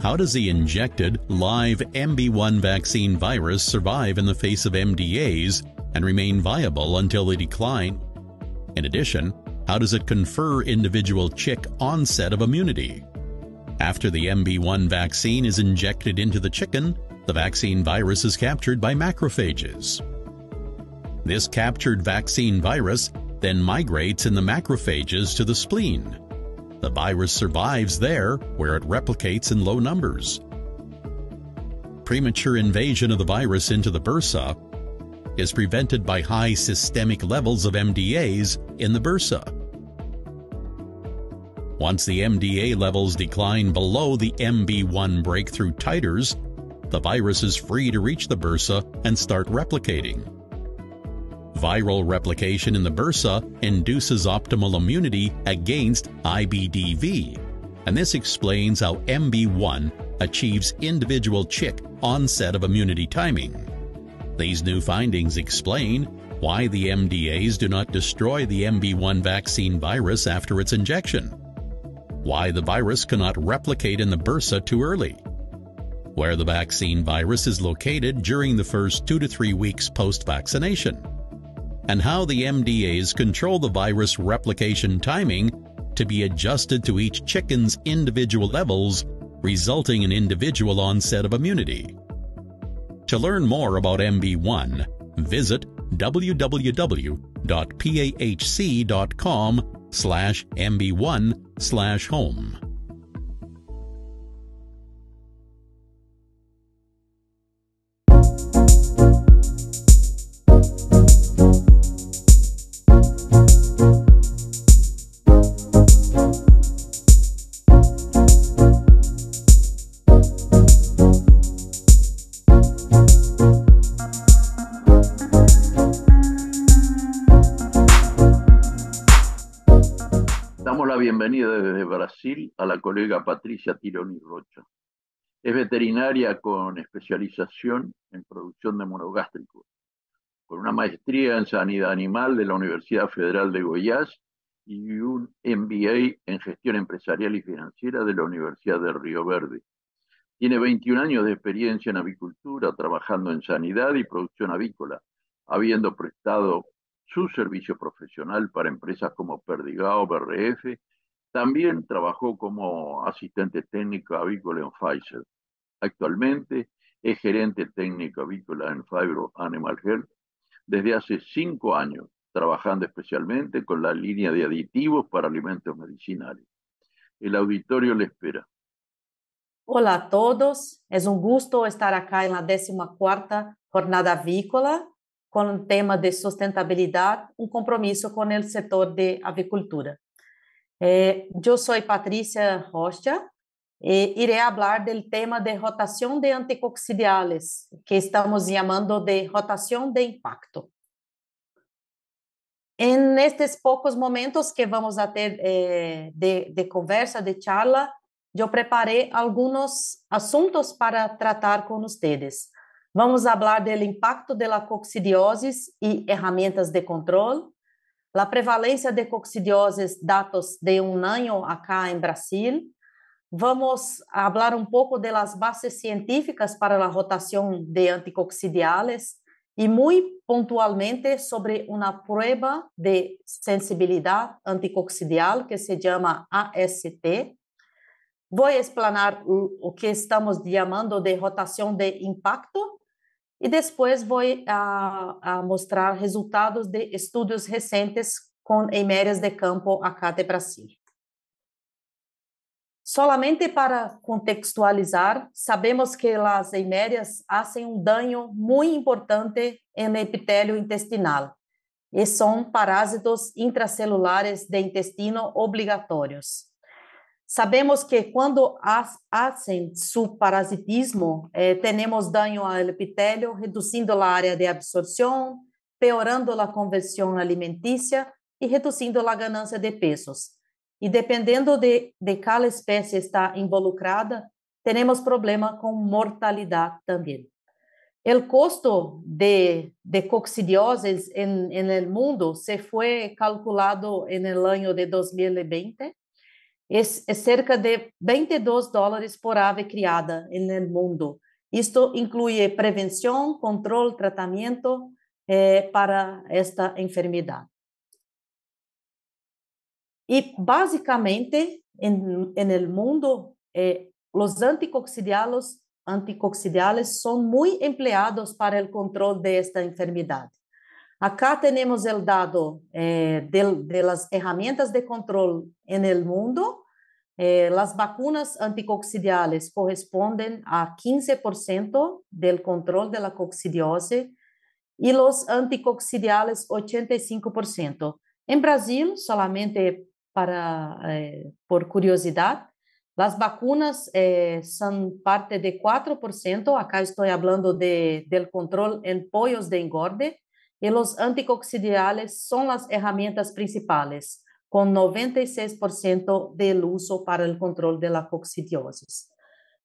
How does the injected, live MB1 vaccine virus survive in the face of MDAs and remain viable until they decline? In addition, how does it confer individual chick onset of immunity? After the MB1 vaccine is injected into the chicken, the vaccine virus is captured by macrophages. This captured vaccine virus then migrates in the macrophages to the spleen, the virus survives there, where it replicates in low numbers. Premature invasion of the virus into the bursa is prevented by high systemic levels of MDAs in the bursa. Once the MDA levels decline below the MB1 breakthrough titers, the virus is free to reach the bursa and start replicating. Viral replication in the bursa induces optimal immunity against IBDV, and this explains how MB1 achieves individual chick onset of immunity timing. These new findings explain why the MDAs do not destroy the MB1 vaccine virus after its injection, why the virus cannot replicate in the bursa too early, where the vaccine virus is located during the first two to three weeks post-vaccination, and how the MDAs control the virus replication timing to be adjusted to each chicken's individual levels, resulting in individual onset of immunity. To learn more about MB1, visit www.pahc.com slash mb1 slash home. bienvenida desde Brasil a la colega Patricia Tironi Rocha. Es veterinaria con especialización en producción de monogástricos, con una maestría en sanidad animal de la Universidad Federal de Goiás y un MBA en gestión empresarial y financiera de la Universidad de Río Verde. Tiene 21 años de experiencia en avicultura, trabajando en sanidad y producción avícola, habiendo prestado su servicio profesional para empresas como Perdigao, BRF también trabajó como asistente técnico avícola en Pfizer. Actualmente es gerente técnico avícola en Fibro Animal Health desde hace cinco años, trabajando especialmente con la línea de aditivos para alimentos medicinales. El auditorio le espera. Hola a todos, es un gusto estar acá en la 14 Jornada Avícola con un tema de sustentabilidad, un compromiso con el sector de avicultura. Eh, eu sou Patrícia Rocha e iré falar do tema de rotação de anticoccidiales, que estamos chamando de rotação de impacto. Em estes poucos momentos que vamos a ter eh, de, de, conversa, de charla, eu preparei alguns assuntos para tratar com vocês. Vamos falar do impacto da coxidiose e ferramentas de controle, La prevalência de coccidioses dados de um ano acá em Brasil. Vamos falar um pouco das bases científicas para a rotação de anticoccidiales e muito pontualmente sobre uma prueba de sensibilidade anticoccidial que se chama AST. Vou explanar o que estamos chamando de rotação de impacto e depois vou a, ah, a mostrar resultados de estudos recentes com eméreas de campo acá de Brasil. Solamente para contextualizar, sabemos que as eméreas fazem um dano muito importante no epitélio intestinal e são parásitos intracelulares de intestino obrigatórios. Sabemos que quando há subparasitismo, eh, temos dano ao epitélio, reduzindo a área de absorção, piorando a conversão alimentícia e reduzindo a ganância de pesos. E dependendo de, de cada espécie está involucrada, temos problema com mortalidade também. O custo de, de coccidioses no mundo se foi calculado no ano de 2020 é cerca de 22 dólares por ave criada no mundo. Isto inclui prevenção, controle, tratamento eh, para esta enfermidade. E basicamente, no mundo, eh, os anticoxidialos anticoxidiales são muito empregados para o controle desta enfermidade. Acá tenemos el dado eh, de, las herramientas de control en el mundo. Eh, las vacunas anticoccidiales corresponden a 15% del control de la coccidiosis y los anticoccidiales 85%. En Brasil, solamente para, eh, por curiosidad, las vacunas son parte de 4%, acá estoy hablando del control en pollos de engorde, y los anticoxidiales son las herramientas principales, con 96% del uso para el control de la coccidiosis.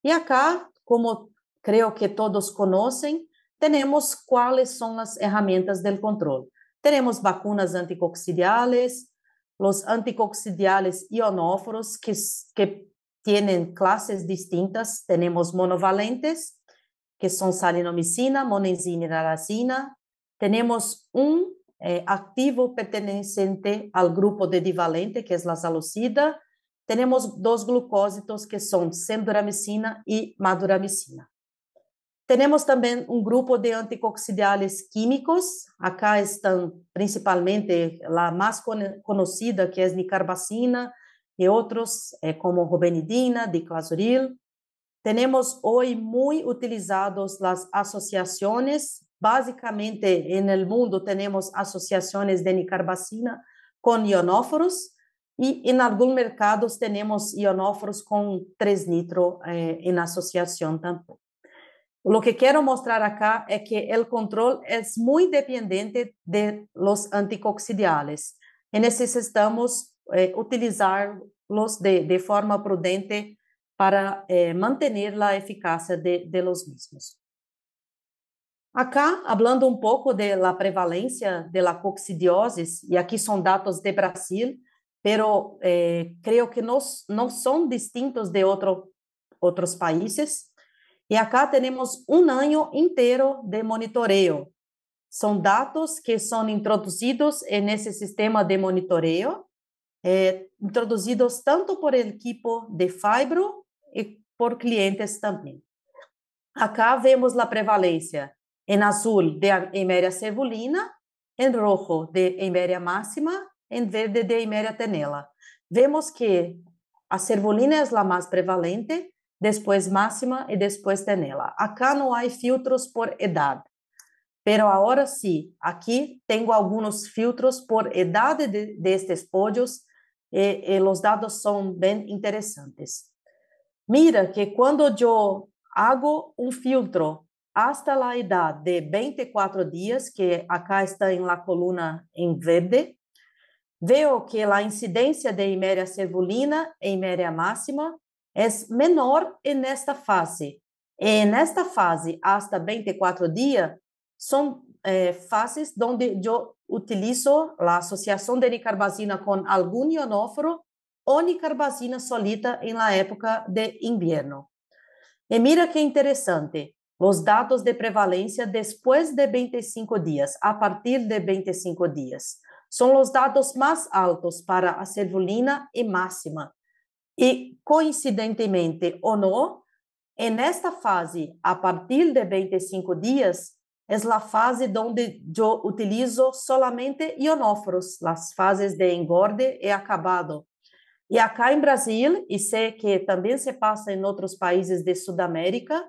Y acá, como creo que todos conocen, tenemos cuáles son las herramientas del control. Tenemos vacunas anticoxidiales, los anticoxidiales ionóforos que, que tienen clases distintas. Tenemos monovalentes, que son salinomicina, monenzina y naracina, tenemos un eh, activo perteneciente al grupo de divalente, que es la salucida. Tenemos dos glucósitos, que son semduramicina y maduramicina. Tenemos también un grupo de anticoxidiales químicos. Acá están principalmente la más conocida, que es nicarbacina, y otros eh, como robenidina, diclazuril. Tenemos hoy muy utilizados las asociaciones Básicamente en el mundo tenemos asociaciones de nicarbacina con ionóforos y en algunos mercados tenemos ionóforos con 3 nitro eh, en asociación tampoco. Lo que quiero mostrar acá es que el control es muy dependiente de los anticoxidiales y necesitamos eh, utilizarlos de, forma prudente para eh, mantener la eficacia de los mismos. Acá, hablando um pouco da prevalência da de coccidiosis, e aqui são dados de Brasil, pero eh, que nos, não são distintos de outro, outros países. E acá temos um ano inteiro de monitoreio. São dados que são introduzidos nesse sistema de monitoreio, eh, introduzidos tanto por equipo de Fibro e por clientes também. Acá vemos a prevalência en azul de Emeria cervulina, em rojo de Emeria máxima, em verde de Emeria tenela. Vemos que a cervulina é a mais prevalente, depois máxima e depois tenela. Acá não há filtros por idade. Pero agora sim, aqui tenho alguns filtros por idade destes de pódios e, eh, e eh, os dados são bem interessantes. Mira que quando eu hago um filtro hasta la edad de 24 días, que acá está en la columna en verde, veo que la incidencia de himeria cervulina e himeria máxima es é menor en esta fase. En esta fase, hasta 24 días, son eh, fases donde yo utilizo la asociación de nicarbazina con algún ionóforo o nicarbazina solita en la época de invierno. E mira que interessante, os dados de prevalência depois de 25 dias, a partir de 25 dias. São os dados mais altos para a cervulina e máxima. E, coincidentemente ou não, nesta fase, a partir de 25 dias, é a fase onde eu utilizo solamente ionóforos, as fases de engorde e acabado. E acá em Brasil, e sei que também se passa em outros países de Sudamérica,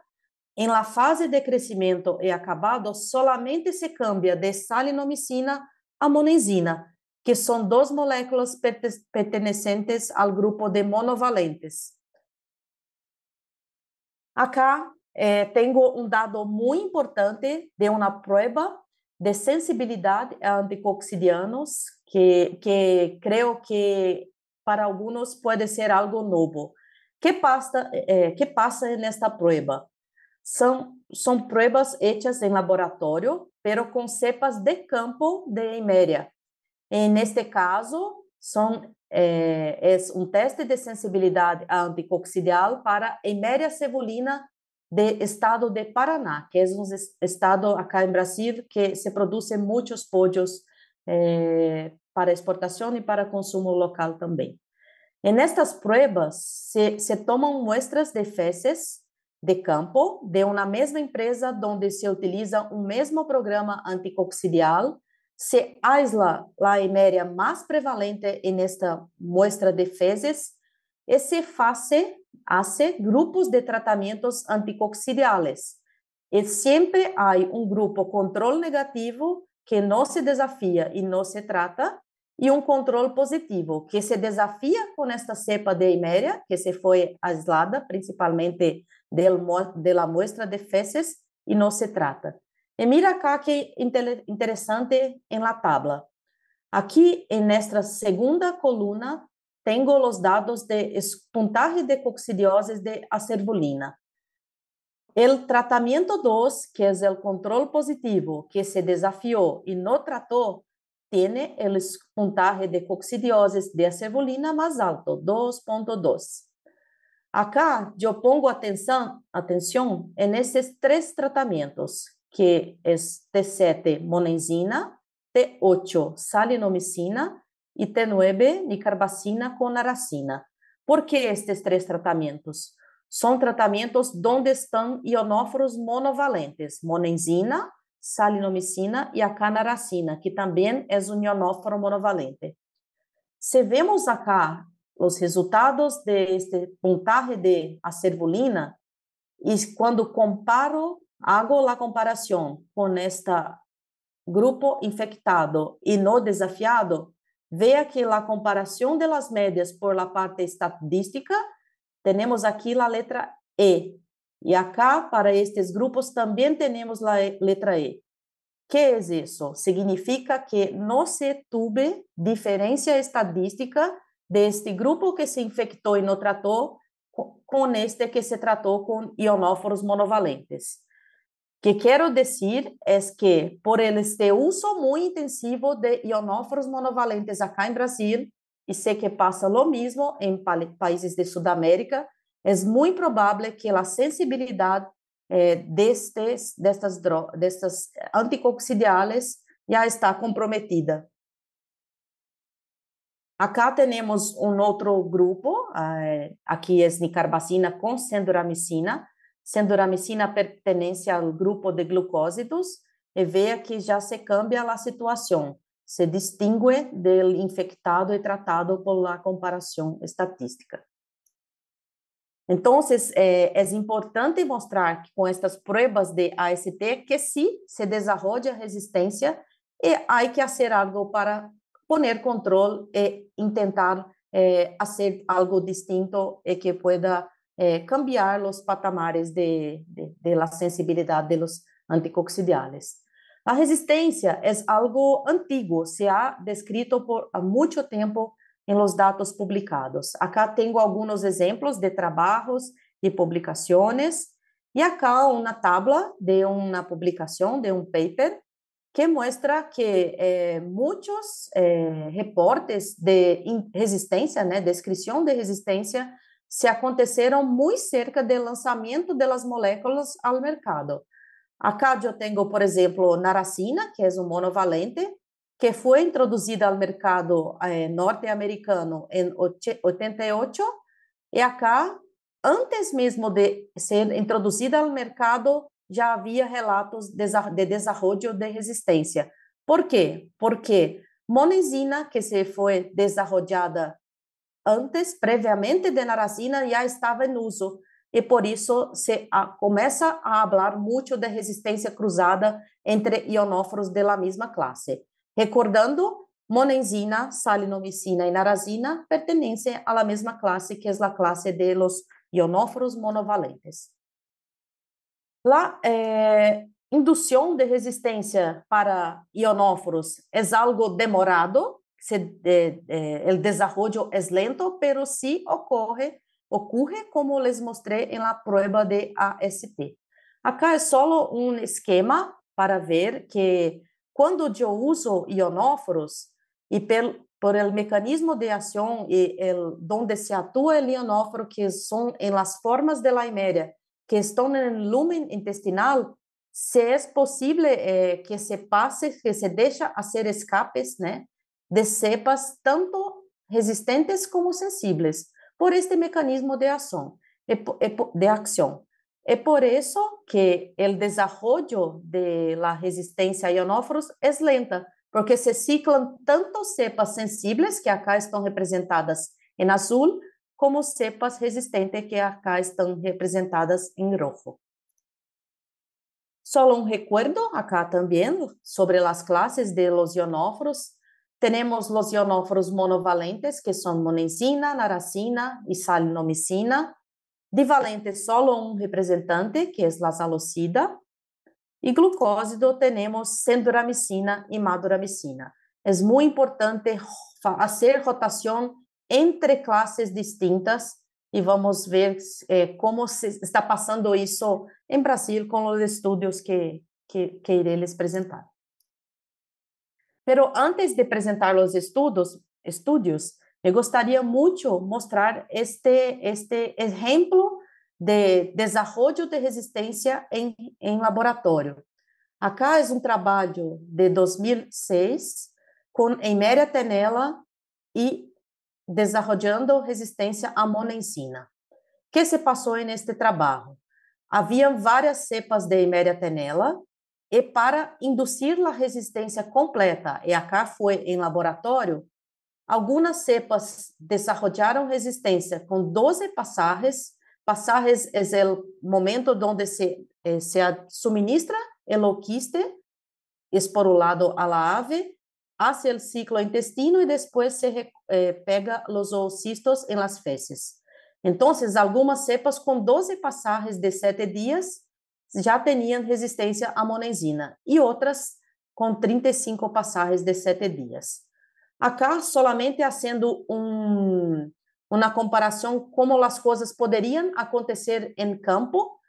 em la fase de crescimento e acabado, solamente se cambia de salinomicina a monenzina, que são duas moléculas pertencentes ao grupo de monovalentes. Acá eh, tenho um dado muito importante de uma prova de sensibilidade a anticoxidianos, que, que creio que para alguns pode ser algo novo. Que passa, eh, que passa nesta prova? são, são provas feitas em laboratório, pero com cepas de campo de Emeria. Em neste caso, são é, é um teste de sensibilidade anticoxidial para Emeria cebulina de estado de Paraná, que é um estado acá em Brasil que se produzem muitos pollos é, para exportação e para consumo local também. Em estas provas se, se tomam muestras de fezes de campo de uma mesma empresa onde se utiliza o mesmo programa anticoccidial, se aisla a iméria mais prevalente nesta muestra de fezes e se faz grupos de tratamentos anticoccidiales. E sempre há um grupo controle negativo que não se desafia e não se trata, e um controle positivo que se desafia com esta cepa de iméria que se foi aislada principalmente de la muestra de feces y no se trata. Y mira acá qué interesante en la tabla. Aquí en nuestra segunda columna tengo los datos de puntaje de coccidiosis de acervulina. El tratamiento 2, que es el control positivo, que se desafió y no trató, tiene el puntaje de coccidiosis de acervulina más alto, 2.2. Acá, eu pongo atenção, atenção, nesses três tratamentos, que é T7, monenzina, T8, salinomicina e T9, nicarbacina com naracina. Por que estes três tratamentos? São tratamentos onde estão ionóforos monovalentes, monenzina, salinomicina e aqui naracina, que também é um ionóforo monovalente. Se vemos acá os resultados de este puntaje de acervulina e quando comparo, hago la comparación con este grupo infectado e no desafiado, veja que la comparación de las medias por la parte estadística, tenemos aquí la letra E. e acá, para estes grupos, também temos la letra E. que es isso Significa que no se tuve diferença estadística deste grupo que se infectou e não tratou com este que se tratou com ionóforos monovalentes. O Que quero dizer é que, por eles ter uso muito intensivo de ionóforos monovalentes aqui em Brasil, e sei que passa o mesmo em países de Sudamérica, é muito provável que a sensibilidade eh, destes, destas, destas já está comprometida. Acá temos um outro grupo, eh, aqui é nicarbacina com sendoramicina. Sendoramicina pertence ao grupo de glucósidos e veja que já se cambia a situação, se distingue do infectado e tratado pela comparação estatística. Então, é, é importante mostrar que com estas provas de AST que se se desarrolla resistência e há que fazer algo para poner control e intentar eh, hacer algo distinto y e que pueda eh, cambiar los patamares de, de, de, la sensibilidad de los anticoxidiales. La resistencia es algo antiguo, se ha descrito por mucho tiempo en los datos publicados. Acá tengo algunos ejemplos de trabajos y publicaciones, y acá una tabla de una publicación, de un paper, que mostra que eh, muchos eh, reportes de resistência, né, descrição de resistência, se aconteceram muito cerca do lançamento das moléculas ao mercado. Acá eu tenho, por exemplo, naracina, que é um monovalente, que foi introduzida ao mercado eh, norte-americano em 88, e acá, antes mesmo de ser introduzida ao mercado, já havia relatos de desarrollo de resistência. Por quê? Porque monenzina, que se foi desarrollada antes, previamente de narazina, já estava em uso. E por isso se a, começa a falar muito de resistência cruzada entre ionóforos da mesma classe. Recordando, monenzina, salinomicina e narazina pertencem à mesma classe que é a classe de los ionóforos monovalentes lá eh, indução de resistência para ionóforos é algo demorado, se, desenvolvimento é lento, pero sim ocorre, ocorre como les mostrei em la prueba de AST. Acá é só um esquema para ver que quando eu uso ionóforos e por el mecanismo de ação e el, donde se atua el ionóforo, que são em las formas de la imeria, que están en el lumen intestinal, se es posible eh, que se pase, que se deja hacer escapes de cepas tanto resistentes como sensibles por este mecanismo de acción. Eh, eh, de acción. Es por eso que el desarrollo de la resistencia a ionóforos es lenta, porque se ciclan tanto cepas sensibles, que acá están representadas en azul, como cepas resistentes que acá estão representadas em rojo. Só um recuerdo acá também sobre as classes de losionóforos. Temos losionóforos monovalentes, que são monensina, naracina e salinomicina. Divalente, só um representante, que é a zalocida. E glucósido, temos senduramicina e maduramicina. É muito importante fazer rotação entre classes distintas e vamos ver é, como se está passando isso em Brasil com os estudos que, que, que irei lhes apresentar. Pero antes de apresentar os estudos, estudos, me gostaria muito mostrar este este exemplo de desenvolvimento de resistência em, em laboratório. Acá é um trabalho de 2006 com Eméria Tenella e desarrollando resistência à monensina. O Que se passou neste trabalho? Havia várias cepas de Emeria tenella e para induzir a resistência completa, e acá foi em laboratório, algumas cepas desarrollaram resistência com 12 passagens. Passagens é o momento onde se, eh, se administra el oquiste esporulado à ave hace el ciclo intestino y después se eh, pega los oocistos en las feces. Entonces, algunas cepas con 12 pasajes de 7 días ya tenían resistencia a monenzina y otras con 35 pasajes de 7 días. Acá, solamente haciendo un, una comparación cómo las cosas podrían acontecer en campo,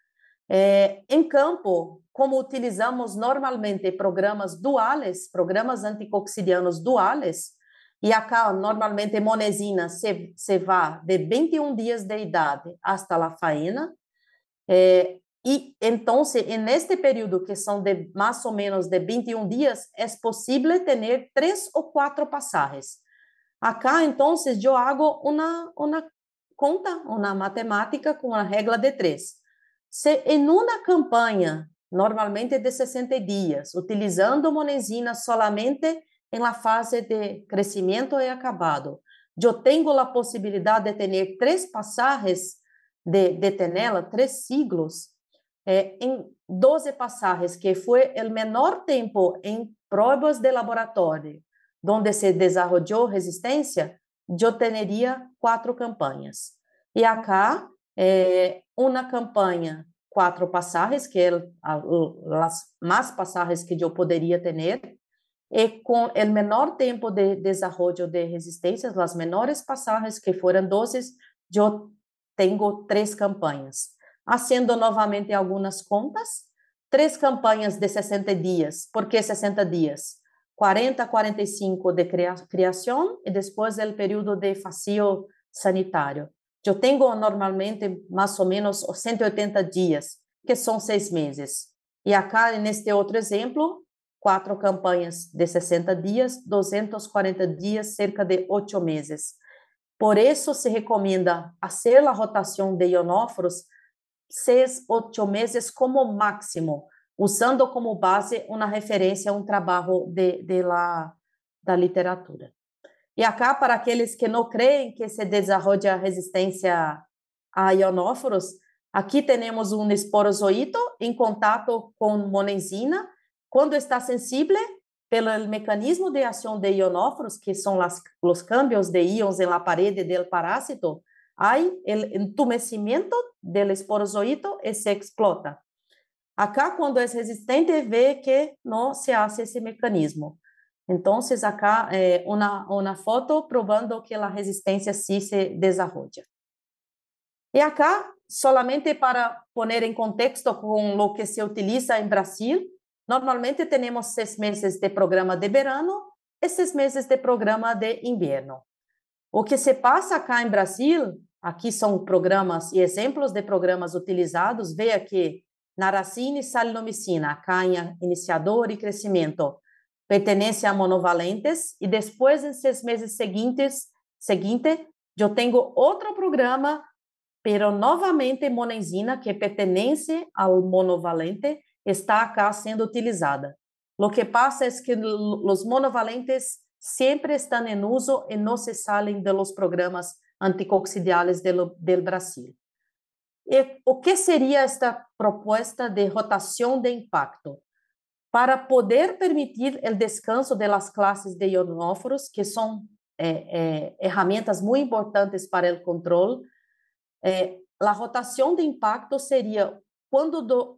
é, em campo, como utilizamos normalmente programas duales, programas anticoxidianos duales, e acá normalmente monesina se, se vá de 21 dias de idade até a faena, é, e então, neste período, que são de mais ou menos de 21 dias, é possível ter três ou quatro passagens. Acá, então, eu hago uma conta, uma matemática com a regra de três. Se, em uma campanha, normalmente é de 60 dias, utilizando monesina somente em la fase de crescimento e acabado, eu tenho a possibilidade de ter três passagens de, de tenela, três siglos, eh, em 12 passagens, que foi o menor tempo em provas de laboratório, onde se desarrollou resistência, eu teria quatro campanhas. E acá é, eh, uma campanha quatro passagens, que é as mais passagens que eu poderia ter, e com o menor tempo de desenvolvimento de resistências, as menores passagens que foram doses eu tenho três campanhas. Fazendo novamente algumas contas, três campanhas de 60 dias. Por que 60 dias? 40, 45 de criação e depois o período de facio sanitário. Eu tenho normalmente mais ou menos 180 dias, que são seis meses. E acá, neste outro exemplo, quatro campanhas de 60 dias, 240 dias, cerca de oito meses. Por isso, se recomenda fazer a rotação de ionóforos seis, oito meses como máximo, usando como base uma referência, um trabalho de, de la, da literatura. E acá, para aqueles que não creem que se desarrolla resistência a ionóforos, aqui temos um esporozoito em contato com monenzina. Quando está sensível, pelo mecanismo de ação de ionóforos, que são os cambios de íons na parede do parásito, há o entumecimento do esporozoito e se explota. Acá, quando é resistente, vê que não se hace esse mecanismo. Então, acá é uma, uma foto provando que a resistência se desarrolla. E acá, solamente para poner em contexto com o que se utiliza em Brasil, normalmente temos seis meses de programa de verano e seis meses de programa de inverno. O que se passa acá em Brasil, aqui são programas e exemplos de programas utilizados, veja que Naracina e Salinomicina, acá em iniciador e crescimento, pertenece a monovalentes y después, en seis meses seguintes, seguinte, eu tenho programa, pero nuevamente monenzina que pertenece ao monovalente está acá siendo utilizada. Lo que pasa es que los monovalentes siempre están en uso e no se salen de los programas anticoxidiales del, Brasil. E, o que seria esta propuesta de rotación de impacto? para poder permitir o descanso das classes de ionóforos, que são eh, eh, ferramentas muito importantes para o controle. Eh, a rotação de impacto seria quando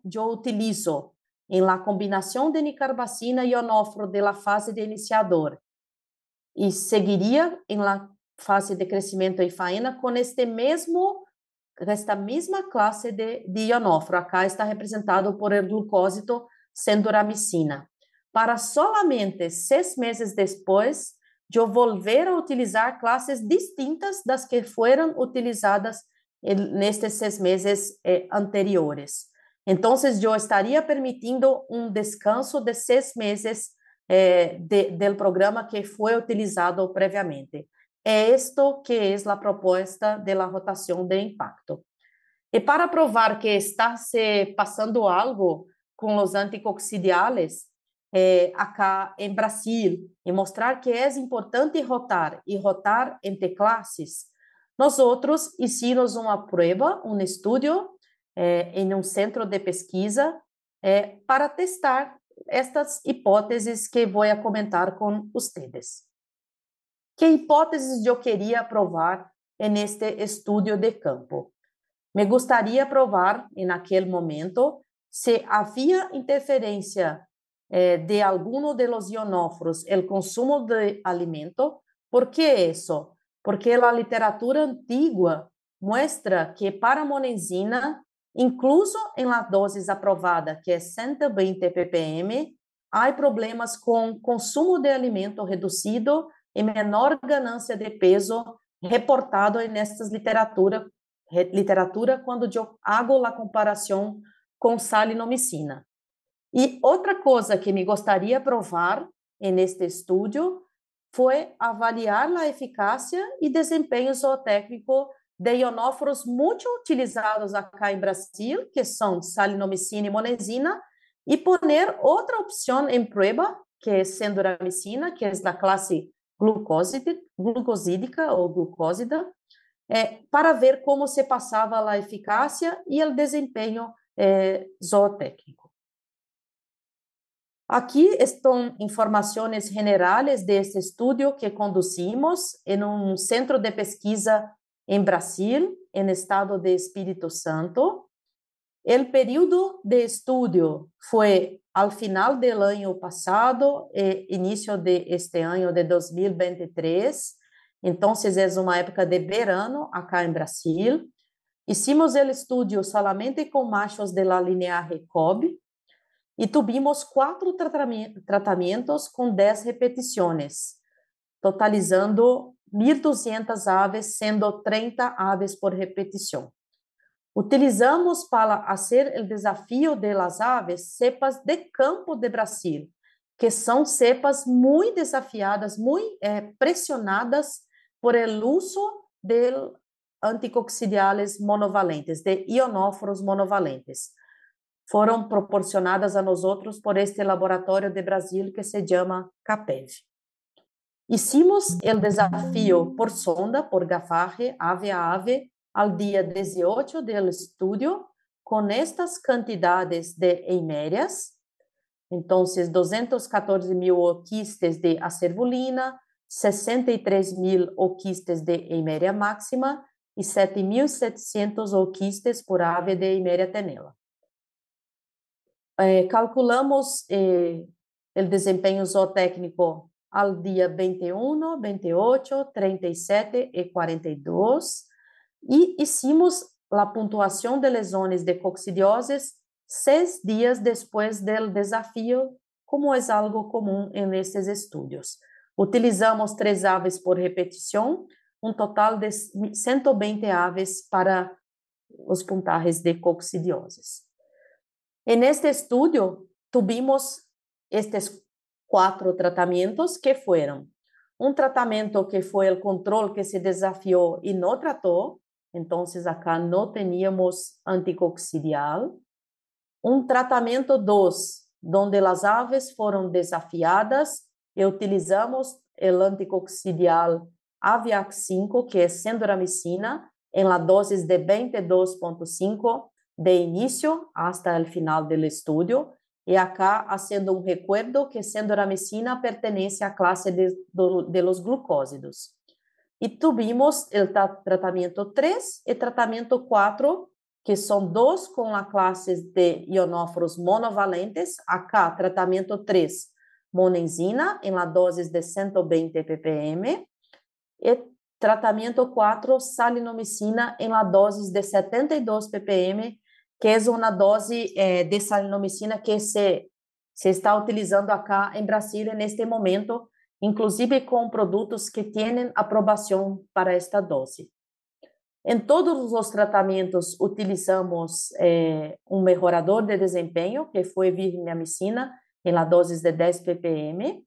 eu utilizo em la combinação de nicarbacina e ionóforo de la fase de iniciador e seguiria em la fase de crescimento e faena com este mesmo esta mesma classe de, de ionóforo. Acá está representado por el glucósito sendoramicina, para solamente seis meses depois de volver a utilizar classes distintas das que foram utilizadas nestes seis meses eh, anteriores. Então, eu estaria permitindo um descanso de seis meses eh, do programa que foi utilizado previamente. É isto que é a proposta da rotação de impacto. E para provar que está se passando algo com os anticoxidiales eh, acá em Brasil e mostrar que é importante rotar e rotar entre classes. Nós outros hicimos uma prova, um estudo eh, em um centro de pesquisa eh, para testar estas hipóteses que vou comentar com vocês. Que hipóteses eu queria provar neste estudo de campo? Me gostaria provar, naquele momento, se havia interferência eh, de algum de los ionóforos no consumo de alimento. ¿Por que isso? Porque a literatura antiga mostra que paramonenzina, incluso em la doses aprovada, que é 120 ppm, há problemas com consumo de alimento reduzido e menor ganância de peso reportado nessas literatura eh, literatura quando eu hago a comparação com salinomicina. E outra coisa que me gostaria de provar neste estudo foi avaliar a eficácia e desempenho zootécnico de ionóforos muito utilizados aqui em Brasil, que são salinomicina e monesina, e poner outra opção em prova, que é senduramicina, que é da classe glucosídica ou glucósida, é, para ver como se passava a eficácia e o desempenho é, zootécnico. Aqui estão informações generais deste estudo que conduzimos em um centro de pesquisa em Brasil, em estado de Espírito Santo. O período de estudo foi ao final do ano passado e início de este ano de 2023. Então, é uma época de verão acá em Brasil. Hicimos o estudo solamente com machos de la linea RECOB e tuvimos quatro tratamentos com 10 repetições, totalizando 1.200 aves, sendo 30 aves por repetição. Utilizamos para fazer o desafio de las aves cepas de campo de Brasil, que são cepas muito desafiadas, muito eh, pressionadas por el uso do anticoccidiales monovalentes, de ionóforos monovalentes. Foram proporcionadas a nós outros por este laboratório de Brasil que se chama CAPEV. Hicimos o desafio por sonda, por gafarre, ave a ave, ao dia 18 do estudo, com estas quantidades de eimérias, então 214 mil oquistes de acervulina, 63 mil oquistes de eiméria máxima e 7.700 oquistes por ave de Imeria tenela. É, eh, calculamos o desempenho zootécnico ao dia 21, 28, 37 e 42 e hicimos a pontuação de lesões de coccidioses seis dias depois do desafio, como é algo comum em estudos. Utilizamos três aves por repetição um total de 120 aves para os puntajes de coccidioses. En este estudo tuvimos estes quatro tratamentos que foram um tratamento que foi o control que se desafiou e não tratou, então, acá não teníamos anticoccidial. um tratamento 2, onde as aves foram desafiadas e utilizamos o anticoccidial Aviax 5 que é sendoramicina, em la dosis de 22,5 de início hasta el final do estudo. E acá, fazendo um recuerdo que sendoramicina pertence à classe de, de los glucósidos. E tuvimos o tratamento 3 e tratamento 4, que são dois com a classe de ionóforos monovalentes. Acá, tratamento 3, monenzina, em la doses de 120 ppm, e tratamento 4 salinomicina em la doses de 72 ppm, que é uma dose eh, de salinomicina que se, se está utilizando acá em Brasília neste momento, inclusive com produtos que têm aprovação para esta dose. Em todos os tratamentos utilizamos eh, um melhorador de desempenho, que foi virnamicina, em la doses de 10 ppm,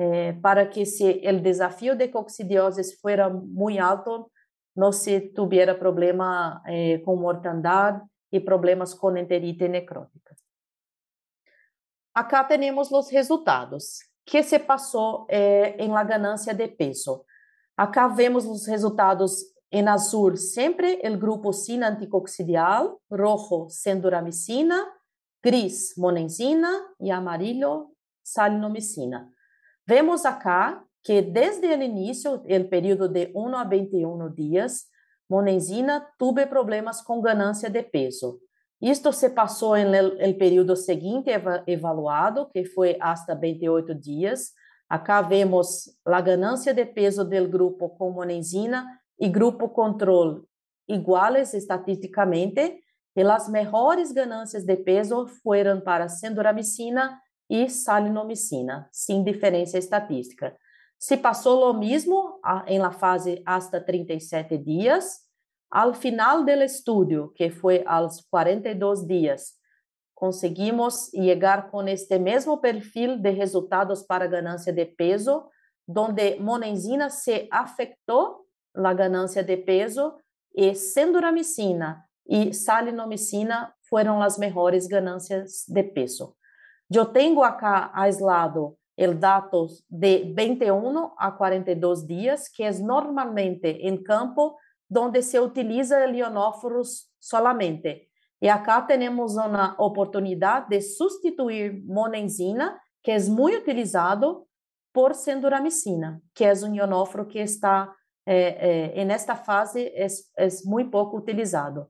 Eh, para que si el desafío de coccidiosis fuera muy alto, no se tuviera problema eh, con mortandad y problemas con enterite necrótica. Acá tenemos los resultados. ¿Qué se pasó eh, en la ganancia de peso? Acá vemos los resultados en azul, siempre el grupo sin anticoccidial, rojo senduramicina, gris monenzina y amarillo salinomicina. Vemos acá que desde o início, no período de 1 a 21 dias, Monenzina teve problemas com ganância de peso. Isto se passou no período seguinte evaluado, que foi hasta 28 dias. Acá vemos a ganância de peso do grupo com monenzina e grupo controle iguais estatisticamente, e as melhores ganâncias de peso foram para sendormicina e salinomicina, sem diferença estatística. Se passou o mesmo em la fase hasta 37 dias, ao final do estudo, que foi aos 42 dias, conseguimos chegar com este mesmo perfil de resultados para ganância de peso, onde monenzina se afetou la ganância de peso e senduramicina e salinomicina foram as melhores ganâncias de peso. Eu tenho aqui aislado o dados de 21 a 42 dias, que é normalmente em campo onde se utiliza o ionóforo solamente. E acá temos uma oportunidade de substituir monenzina, que é muito utilizado, por senduramicina, que é um ionóforo que está em eh, eh, esta fase é es muy utilizado.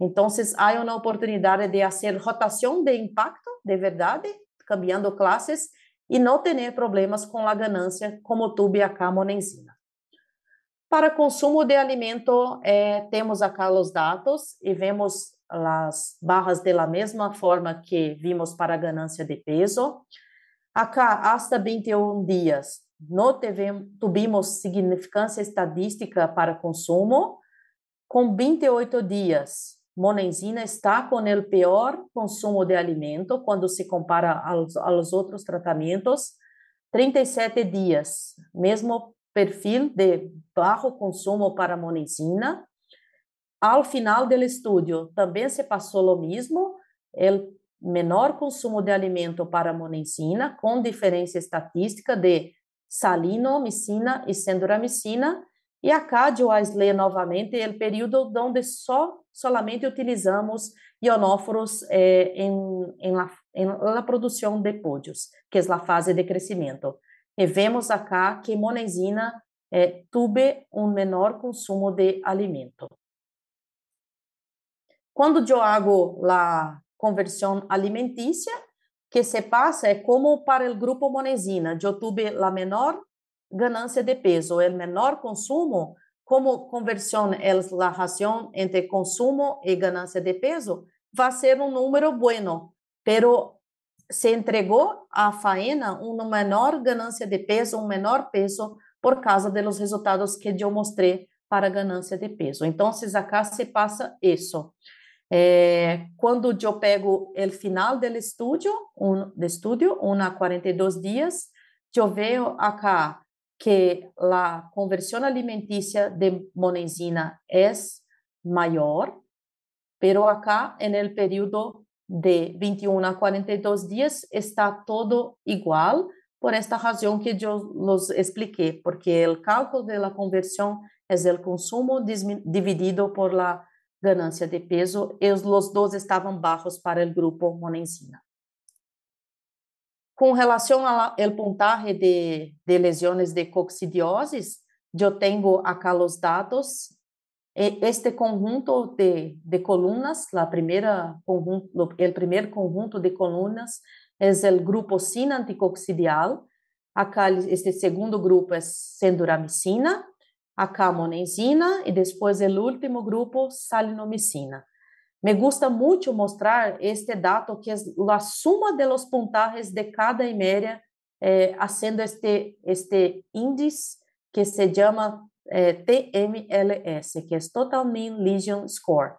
Então, há uma oportunidade de fazer rotação de impacto, de verdade, cambiando classes e não ter problemas com a ganância, como tube acá monenzina. Para consumo de alimento, eh, temos acá os dados e vemos as barras da mesma forma que vimos para ganância de peso. Acá, até 21 dias, não tivemos significância estadística para consumo. Com 28 dias, monenzina está com o pior consumo de alimento quando se compara aos, aos outros tratamentos, 37 dias, mesmo perfil de baixo consumo para monenzina. Ao final do estudo, também se passou o mesmo, o menor consumo de alimento para monenzina, com diferença estatística de salinomicina e senduramicina, e a CAD ou novamente, é o período onde só, solamente utilizamos ionóforos eh, em, em, la, em la produção de pódios, que é a fase de crescimento. E vemos acá que monenzina eh, tuve um menor consumo de alimento. Quando eu hago a conversão alimentícia, que se passa é como para o grupo monenzina, eu tive a menor ganância de peso, o menor consumo, como conversão a ração entre consumo e ganância de peso, vai ser um número bueno, pero se entregou à faena uma menor ganância de peso, um menor peso, por causa dos resultados que eu mostrei para ganância de peso. Então, acá se passa isso. Eh, quando eu pego o final do estudo, um, de estudo, uma 42 dias, eu vejo aqui que la conversión alimenticia de monenzina es mayor, pero acá en el periodo de 21 a 42 días está todo igual por esta razón que yo los expliqué, porque el cálculo de la conversión es el consumo dividido por la ganancia de peso y los dos estaban bajos para el grupo monenzina. Com relação ao puntaje de, de lesões de coccidiosis, eu tenho acá os dados. Este conjunto de, de colunas, la primera conjunto, el primer conjunto de colunas es el grupo sin anticoccidial. Acá este segundo grupo es senduramicina, acá monenzina e depois o último grupo, salinomicina. Me gusta muito mostrar este dado que é a suma de los puntajes de cada eméria, eh, este este índice que se chama eh, TMLS, que é Total Mean Lesion Score.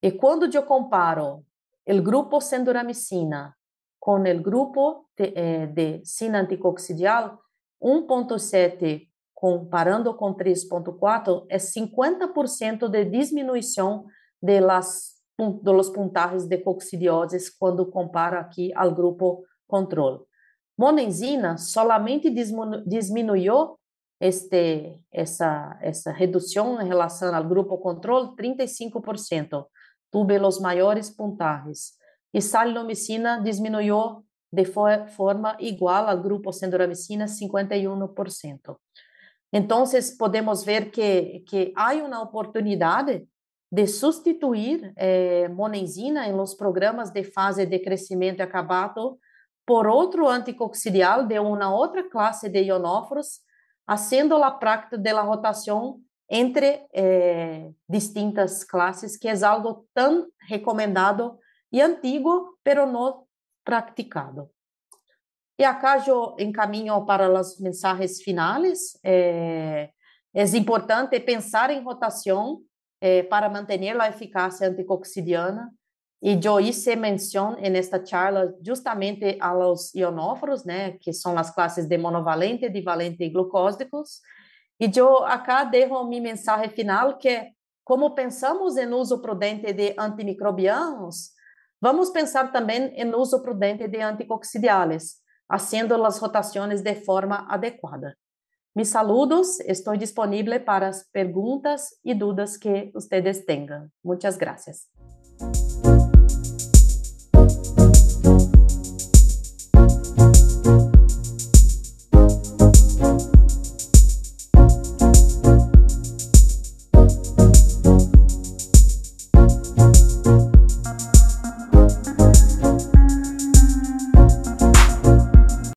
E quando eu comparo o grupo senduramicina com o grupo de, eh, de sina anticoxidial, 1.7 comparando com 3.4 é 50% de diminuição de las dos puntagens de coccidioses quando compara aqui ao grupo controle. Monenzina solamente diminuiu este, essa, essa redução em relação ao grupo controle, 35%. Tuve os maiores puntajes. E salinomicina diminuiu de forma igual ao grupo sendoramicina, 51%. Então, podemos ver que, que há uma oportunidade de substituir eh, monenzina em los programas de fase de crescimento acabado por outro anticoxidial de uma outra classe de ionóforos, fazendo a prática da rotação entre eh, distintas classes, que é algo tão recomendado e antigo, pero não praticado. E acá eu encaminho para as mensagens finais. É, eh, é importante pensar em rotação eh, para manter a eficácia anticoccidiana. E eu hice menção nesta charla justamente aos ionóforos, né, que são as classes de monovalente, divalente e glucósicos. E eu acá dejo minha mensagem final, que é, como pensamos em uso prudente de antimicrobianos, vamos pensar também em uso prudente de anticoccidiales, fazendo as rotações de forma adequada. Me saludos, estou disponível para as perguntas e dúvidas que vocês tenham. Muitas graças.